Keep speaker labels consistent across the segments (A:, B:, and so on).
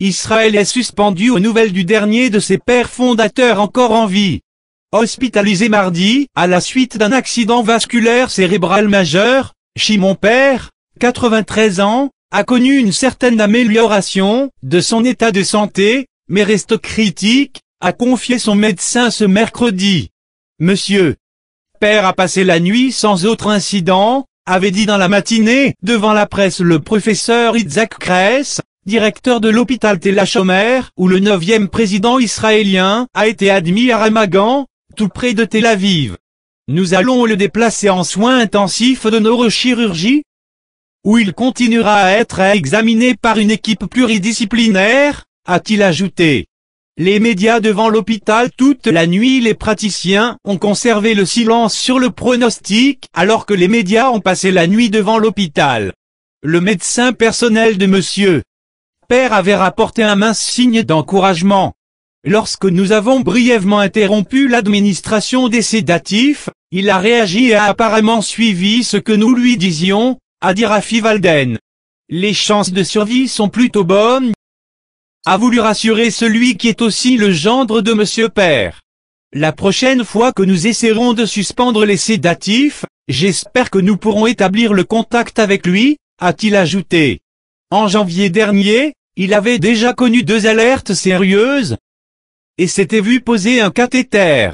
A: Israël est suspendu aux nouvelles du dernier de ses pères fondateurs encore en vie. Hospitalisé mardi, à la suite d'un accident vasculaire cérébral majeur, Shimon Père, 93 ans, a connu une certaine amélioration de son état de santé, mais reste critique, a confié son médecin ce mercredi. Monsieur Père a passé la nuit sans autre incident, avait dit dans la matinée, devant la presse le professeur Isaac Kress, directeur de l'hôpital Tel Shomer, où le neuvième président israélien a été admis à Ramagan, tout près de Tel Aviv. Nous allons le déplacer en soins intensifs de neurochirurgie, où il continuera à être examiné par une équipe pluridisciplinaire, a-t-il ajouté. Les médias devant l'hôpital toute la nuit les praticiens ont conservé le silence sur le pronostic alors que les médias ont passé la nuit devant l'hôpital. Le médecin personnel de monsieur père avait rapporté un mince signe d'encouragement. Lorsque nous avons brièvement interrompu l'administration des sédatifs, il a réagi et a apparemment suivi ce que nous lui disions, a dit Rafi Valden. Les chances de survie sont plutôt bonnes, a voulu rassurer celui qui est aussi le gendre de Monsieur Père. La prochaine fois que nous essaierons de suspendre les sédatifs, j'espère que nous pourrons établir le contact avec lui, a-t-il ajouté. En janvier dernier, il avait déjà connu deux alertes sérieuses et s'était vu poser un cathéter.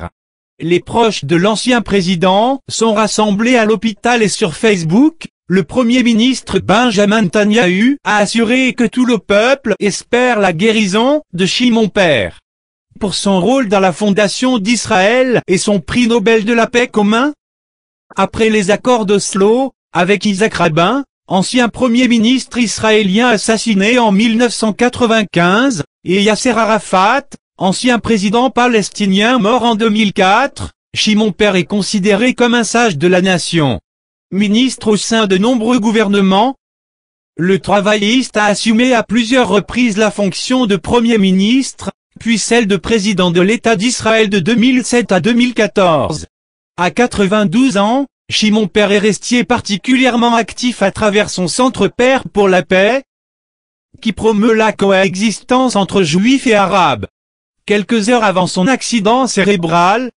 A: Les proches de l'ancien président sont rassemblés à l'hôpital et sur Facebook, le Premier ministre Benjamin Netanyahu a assuré que tout le peuple espère la guérison de Shimon Père. Pour son rôle dans la fondation d'Israël et son prix Nobel de la paix commun Après les accords d'Oslo, avec Isaac Rabin, ancien premier ministre israélien assassiné en 1995, et Yasser Arafat, ancien président palestinien mort en 2004, Shimon Père est considéré comme un sage de la nation. Ministre au sein de nombreux gouvernements, le travailliste a assumé à plusieurs reprises la fonction de premier ministre, puis celle de président de l'État d'Israël de 2007 à 2014. À 92 ans, Chimon Père est resté particulièrement actif à travers son centre Père pour la paix, qui promeut la coexistence entre juifs et arabes. Quelques heures avant son accident cérébral,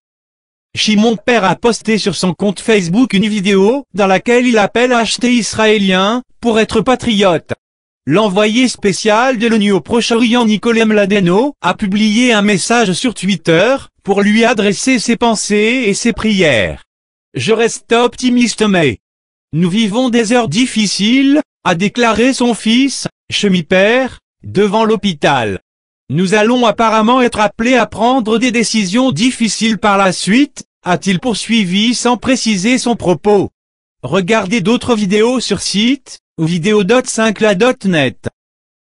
A: Shimon Père a posté sur son compte Facebook une vidéo dans laquelle il appelle à acheter israélien pour être patriote. L'envoyé spécial de l'ONU au Proche-Orient Nicolas Mladeno a publié un message sur Twitter pour lui adresser ses pensées et ses prières. Je reste optimiste mais... Nous vivons des heures difficiles, a déclaré son fils, Père, devant l'hôpital. Nous allons apparemment être appelés à prendre des décisions difficiles par la suite, a-t-il poursuivi sans préciser son propos. Regardez d'autres vidéos sur site, vidéo.5la.net.